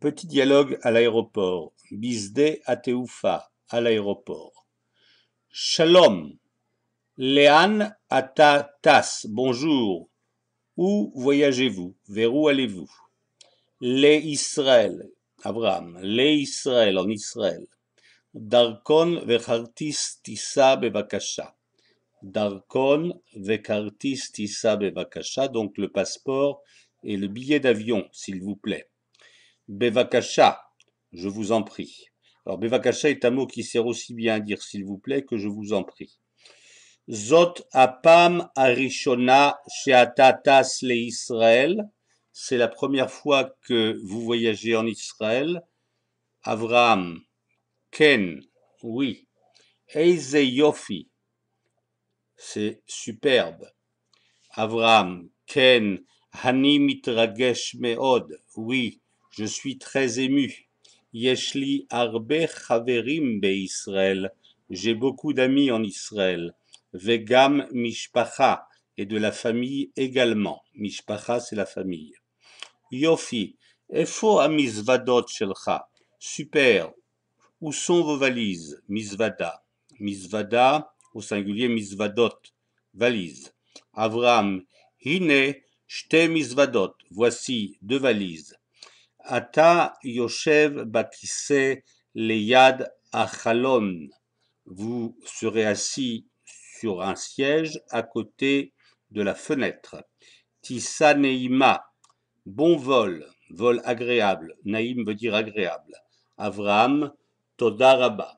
Petit dialogue à l'aéroport. Bisde ateufa à l'aéroport. Shalom. Lehan ata tas. Bonjour. Où voyagez-vous Vers où allez-vous Les Israël. Abraham. Les Israël en Israël. Darkon vechartis tissa bevakasha. Darkon vechartis tissa bevakasha. Donc le passeport et le billet d'avion, s'il vous plaît. Bevakasha, je vous en prie. Alors Bevakasha est un mot qui sert aussi bien à dire s'il vous plaît que je vous en prie. Zot apam arishona sheatatas le Israël. C'est la première fois que vous voyagez en Israël. Avraham, Ken, oui. Eize Yofi, c'est superbe. Avraham, Ken, Hani mitragesh meod, oui. Je suis très ému. Yeshli arbe chaverim Israël. J'ai beaucoup d'amis en Israël. Vegam mishpacha et de la famille également. Mishpacha c'est la famille. Yofi, efo amizvadot shelcha. Super. Où sont vos valises? Mizvada. Mizvada au singulier mizvadot, valise. Avram, hine, shte mizvadot, voici deux valises. Ata Yoshev Bakise Leyad Achalon. Vous serez assis sur un siège à côté de la fenêtre. Tissa Bon vol, vol agréable. Naïm veut dire agréable. avraham Todaraba.